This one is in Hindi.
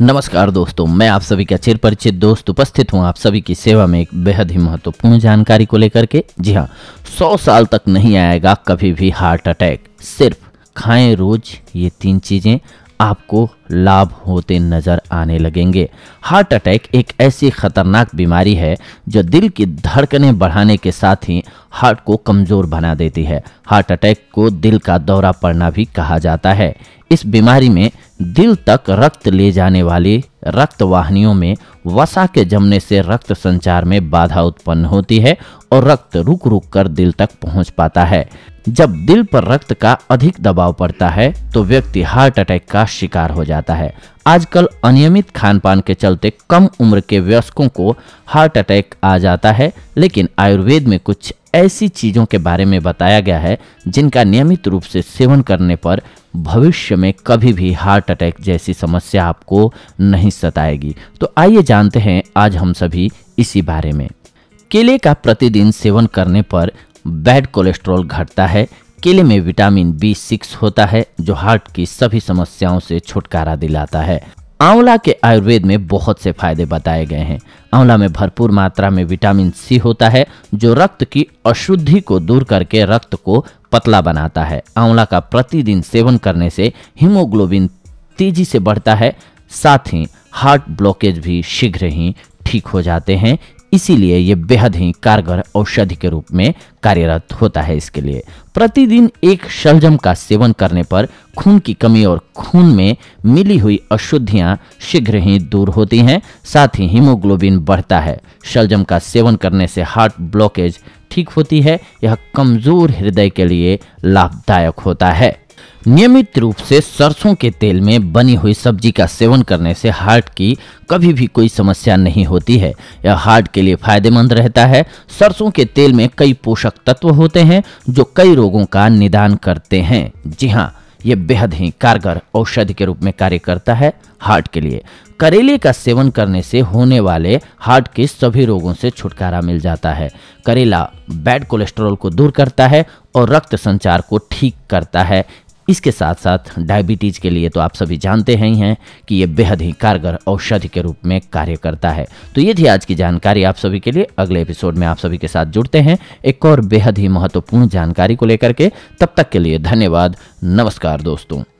नमस्कार दोस्तों मैं आप सभी का चिर परिचित दोस्त उपस्थित हूँ आप सभी की सेवा में एक बेहद ही महत्वपूर्ण जानकारी को लेकर के जी हाँ सौ साल तक नहीं आएगा कभी भी हार्ट अटैक सिर्फ खाएं रोज ये तीन चीज़ें आपको लाभ होते नजर आने लगेंगे हार्ट अटैक एक ऐसी खतरनाक बीमारी है जो दिल की धड़कनें बढ़ाने के साथ ही हार्ट को कमज़ोर बना देती है हार्ट अटैक को दिल का दौरा पड़ना भी कहा जाता है इस बीमारी में दिल तक रक्त ले जाने वाली रक्त वाहनियों में वसा के जमने से रक्त संचार में बाधा उत्पन्न होती है और रक्त रुक रुक कर दिल तक पहुंच पाता है जब दिल पर रक्त का अधिक दबाव पड़ता है तो व्यक्ति हार्ट अटैक का शिकार हो जाता है आजकल अनियमित खान पान के चलते कम उम्र के व्यस्कों को हार्ट अटैक आ जाता है लेकिन आयुर्वेद में कुछ ऐसी चीज़ों के बारे में बताया गया है जिनका नियमित रूप से सेवन करने पर भविष्य में कभी भी हार्ट अटैक जैसी समस्या आपको नहीं सताएगी तो आइए जान जानते हैं आज हम सभी इसी बारे में केले का प्रतिदिन सेवन करने पर बैड कोलेस्ट्रॉल घटता है केले में विटामिन बी सिक्स होता है जो हार्ट की सभी समस्याओं से छुटकारा दिलाता है आंवला के आयुर्वेद में बहुत से फायदे बताए गए हैं आंवला में भरपूर मात्रा में विटामिन सी होता है जो रक्त की अशुद्धि को दूर करके रक्त को पतला बनाता है आंवला का प्रतिदिन सेवन करने से हीमोग्लोबिन तेजी से बढ़ता है साथ ही हार्ट ब्लॉकेज भी शीघ्र ही ठीक हो जाते हैं इसीलिए ये बेहद ही कारगर औषधि के रूप में कार्यरत होता है इसके लिए प्रतिदिन एक शलजम का सेवन करने पर खून की कमी और खून में मिली हुई अशुद्धियां शीघ्र ही दूर होती हैं साथ ही हीमोग्लोबिन बढ़ता है शलजम का सेवन करने से हार्ट ब्लॉकेज ठीक होती है यह कमज़ोर हृदय के लिए लाभदायक होता है नियमित रूप से सरसों के तेल में बनी हुई सब्जी का सेवन करने से हार्ट की कभी भी कोई समस्या नहीं होती है यह हार्ट के लिए फायदेमंद रहता है सरसों के तेल में कई पोषक तत्व होते हैं जो कई रोगों का निदान करते हैं जी हाँ ये बेहद ही कारगर औषधि के रूप में कार्य करता है हार्ट के लिए करेले का सेवन करने से होने वाले हार्ट के सभी रोगों से छुटकारा मिल जाता है करेला बैड कोलेस्ट्रॉल को दूर करता है और रक्त संचार को ठीक करता है इसके साथ साथ डायबिटीज़ के लिए तो आप सभी जानते हैं ही हैं कि ये बेहद ही कारगर औषधि के रूप में कार्य करता है तो ये थी आज की जानकारी आप सभी के लिए अगले एपिसोड में आप सभी के साथ जुड़ते हैं एक और बेहद ही महत्वपूर्ण जानकारी को लेकर के तब तक के लिए धन्यवाद नमस्कार दोस्तों